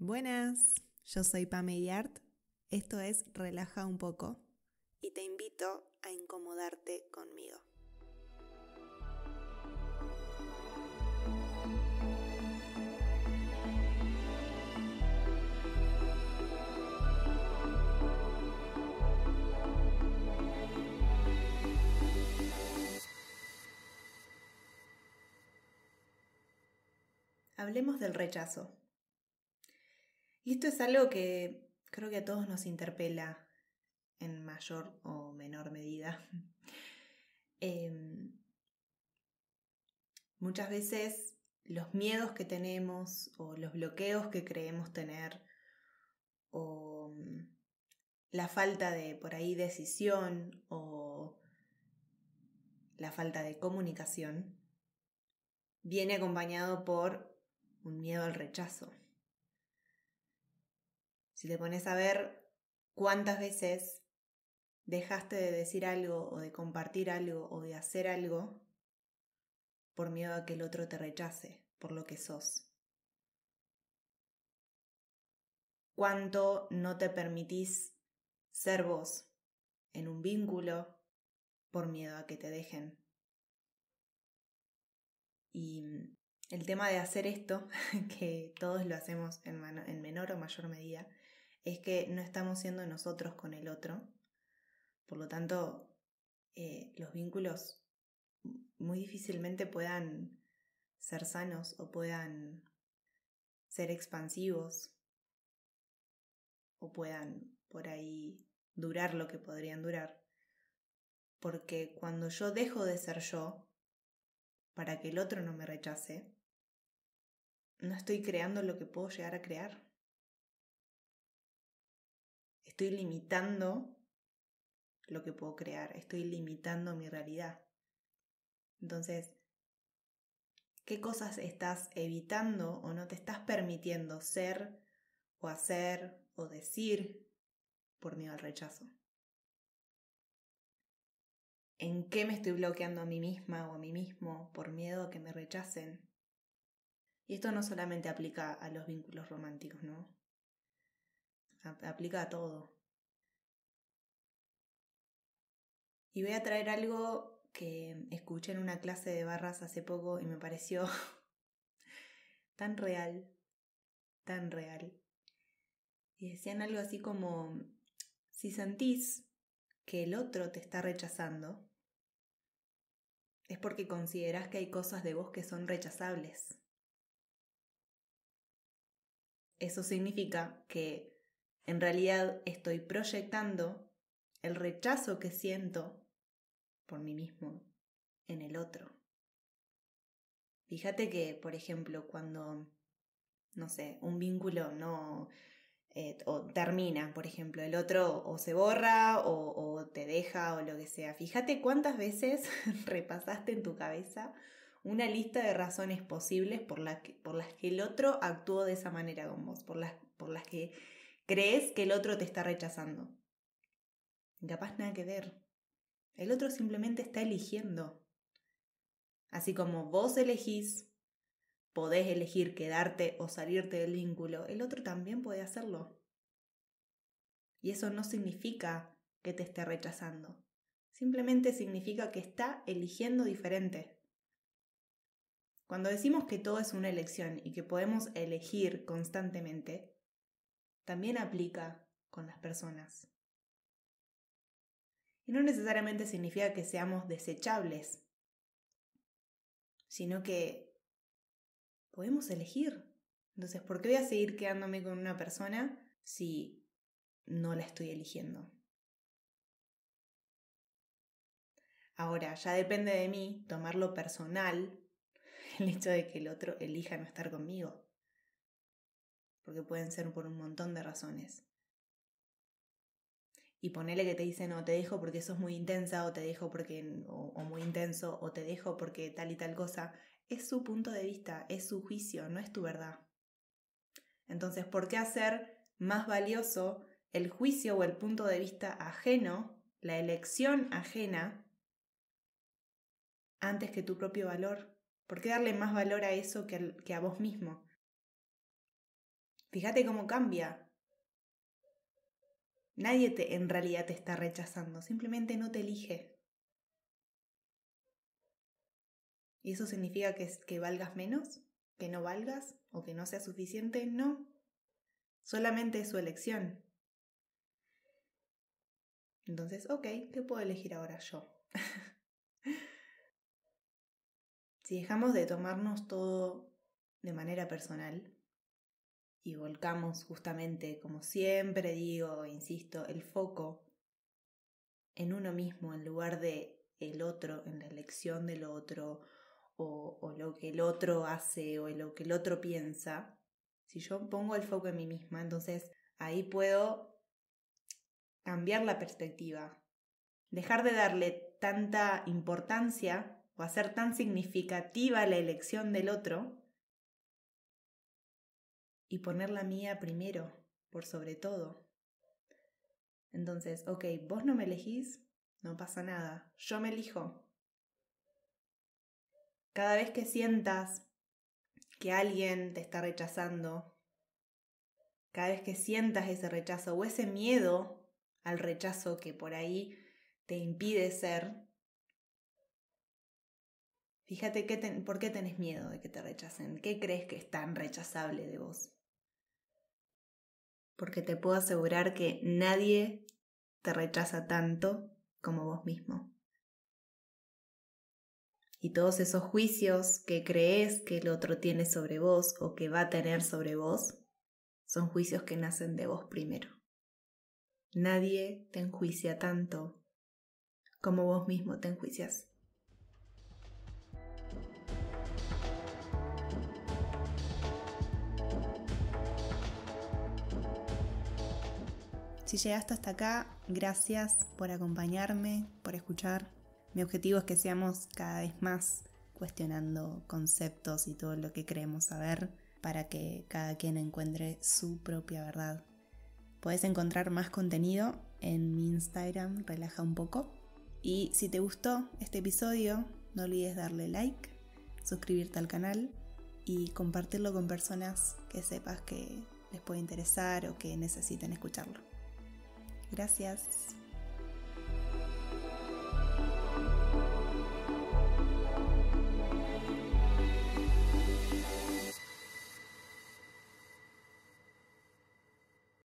Buenas, yo soy Pame esto es Relaja un poco y te invito a incomodarte conmigo. Hablemos del rechazo. Y esto es algo que creo que a todos nos interpela en mayor o menor medida. Em, muchas veces los miedos que tenemos o los bloqueos que creemos tener o mm, la falta de por ahí decisión o la falta de comunicación viene acompañado por un miedo al rechazo. Si te pones a ver cuántas veces dejaste de decir algo o de compartir algo o de hacer algo por miedo a que el otro te rechace por lo que sos. Cuánto no te permitís ser vos en un vínculo por miedo a que te dejen. Y el tema de hacer esto, que todos lo hacemos en, en menor o mayor medida, es que no estamos siendo nosotros con el otro. Por lo tanto, eh, los vínculos muy difícilmente puedan ser sanos o puedan ser expansivos o puedan por ahí durar lo que podrían durar. Porque cuando yo dejo de ser yo para que el otro no me rechace, no estoy creando lo que puedo llegar a crear estoy limitando lo que puedo crear, estoy limitando mi realidad. Entonces, ¿qué cosas estás evitando o no te estás permitiendo ser o hacer o decir por miedo al rechazo? ¿En qué me estoy bloqueando a mí misma o a mí mismo por miedo a que me rechacen? Y esto no solamente aplica a los vínculos románticos, ¿no? aplica a todo. Y voy a traer algo que escuché en una clase de barras hace poco y me pareció tan real, tan real. Y decían algo así como, si sentís que el otro te está rechazando, es porque considerás que hay cosas de vos que son rechazables. Eso significa que en realidad estoy proyectando el rechazo que siento por mí mismo en el otro. Fíjate que, por ejemplo, cuando, no sé, un vínculo no eh, o termina, por ejemplo, el otro o se borra o, te deja o lo que sea, fíjate cuántas veces repasaste en tu cabeza una lista de razones posibles por, por las que el otro actuó de esa manera con vos, por las, por las que crees que el otro te está rechazando. Incapaz nada que ver. El otro simplemente está eligiendo. Así como vos elegís, podés elegir quedarte o salirte del vínculo, el otro también puede hacerlo. Y eso no significa que te esté rechazando. Simplemente significa que está eligiendo diferente. Cuando decimos que todo es una elección y que podemos elegir constantemente, también aplica con las personas. Y no necesariamente significa que seamos desechables, sino que podemos elegir. Entonces, ¿por qué voy a seguir quedándome con una persona si no la estoy eligiendo? Ahora, ya depende de mí tomarlo personal el hecho de que el otro elija no estar conmigo porque pueden ser por un montón de razones. Y ponele que te dicen, o te dejo porque sos muy intensa, o te dejo porque, o, muy intenso, o te dejo porque tal y tal cosa, es su punto de vista, es su juicio, no es tu verdad. Entonces, ¿por qué hacer más valioso el juicio o el punto de vista ajeno, la elección ajena, antes que tu propio valor? ¿Por qué darle más valor a eso que, a vos mismo? Fíjate cómo cambia. Nadie te, en realidad te está rechazando, simplemente no te elige. ¿Y eso significa que, que valgas menos? ¿Que no valgas? ¿O que no sea suficiente? No. Solamente es su elección. Entonces, ok, ¿qué puedo elegir ahora yo? si dejamos de tomarnos todo de manera personal, y volcamos justamente, como siempre digo, insisto, el foco en uno mismo en lugar de el otro, en la elección del otro, o, o lo que el otro hace, o lo que el otro piensa, si yo pongo el foco en mí misma, entonces ahí puedo cambiar la perspectiva, dejar de darle tanta importancia o hacer tan significativa la elección del otro y poner la mía primero, por sobre todo. Entonces, ok, vos no me elegís, no pasa nada, yo me elijo. Cada vez que sientas que alguien te está rechazando, cada vez que sientas ese rechazo o ese miedo al rechazo que por ahí te impide ser, fíjate qué por qué tenés miedo de que te rechacen, qué crees que es tan rechazable de vos porque te puedo asegurar que nadie te rechaza tanto como vos mismo. Y todos esos juicios que crees que el otro tiene sobre vos o que va a tener sobre vos, son juicios que nacen de vos primero. Nadie te enjuicia tanto como vos mismo te enjuicias. Si llegaste hasta acá, gracias por acompañarme, por escuchar. Mi objetivo es que seamos cada vez más cuestionando conceptos y todo lo que creemos saber para que cada quien encuentre su propia verdad. Puedes encontrar más contenido en mi Instagram, relaja un poco. Y si te gustó este episodio, no olvides darle like, suscribirte al canal y compartirlo con personas que sepas que les puede interesar o que necesiten escucharlo. Gracias.